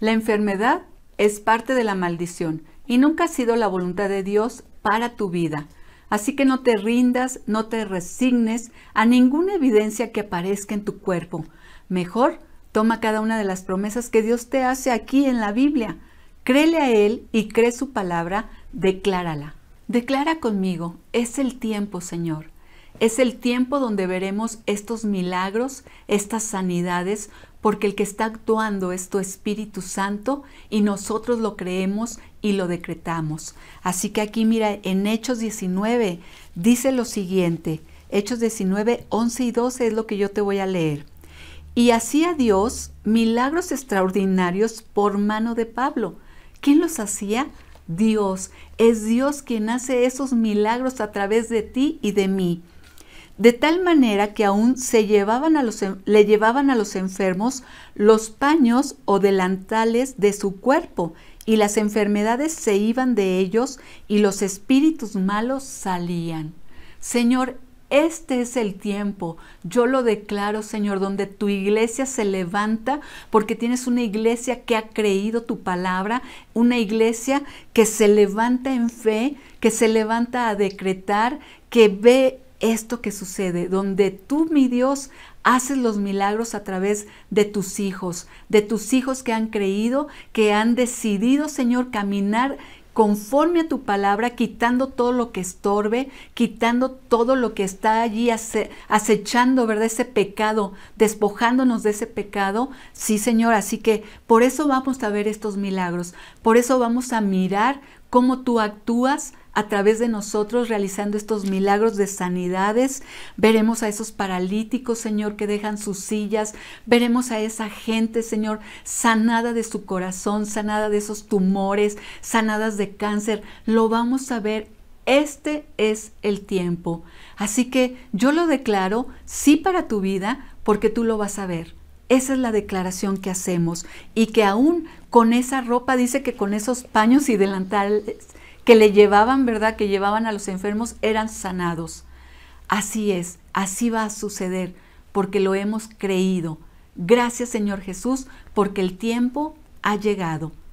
La enfermedad es parte de la maldición y nunca ha sido la voluntad de Dios para tu vida. Así que no te rindas, no te resignes a ninguna evidencia que aparezca en tu cuerpo. Mejor, toma cada una de las promesas que Dios te hace aquí en la Biblia. Créele a Él y cree su palabra, declárala. Declara conmigo, es el tiempo, Señor. Es el tiempo donde veremos estos milagros, estas sanidades, porque el que está actuando es tu Espíritu Santo y nosotros lo creemos y lo decretamos. Así que aquí mira, en Hechos 19 dice lo siguiente, Hechos 19, 11 y 12 es lo que yo te voy a leer. Y hacía Dios milagros extraordinarios por mano de Pablo. ¿Quién los hacía? Dios. Es Dios quien hace esos milagros a través de ti y de mí de tal manera que aún se llevaban a los, le llevaban a los enfermos los paños o delantales de su cuerpo, y las enfermedades se iban de ellos y los espíritus malos salían. Señor, este es el tiempo, yo lo declaro, Señor, donde tu iglesia se levanta porque tienes una iglesia que ha creído tu palabra, una iglesia que se levanta en fe, que se levanta a decretar, que ve esto que sucede, donde tú, mi Dios, haces los milagros a través de tus hijos, de tus hijos que han creído, que han decidido, Señor, caminar conforme a tu palabra, quitando todo lo que estorbe, quitando todo lo que está allí acechando, ¿verdad? Ese pecado, despojándonos de ese pecado. Sí, Señor, así que por eso vamos a ver estos milagros, por eso vamos a mirar cómo tú actúas a través de nosotros realizando estos milagros de sanidades. Veremos a esos paralíticos, Señor, que dejan sus sillas. Veremos a esa gente, Señor, sanada de su corazón, sanada de esos tumores, sanadas de cáncer. Lo vamos a ver. Este es el tiempo. Así que yo lo declaro sí para tu vida, porque tú lo vas a ver. Esa es la declaración que hacemos y que aún con esa ropa, dice que con esos paños y delantales que le llevaban, ¿verdad? Que llevaban a los enfermos, eran sanados. Así es, así va a suceder, porque lo hemos creído. Gracias Señor Jesús, porque el tiempo ha llegado.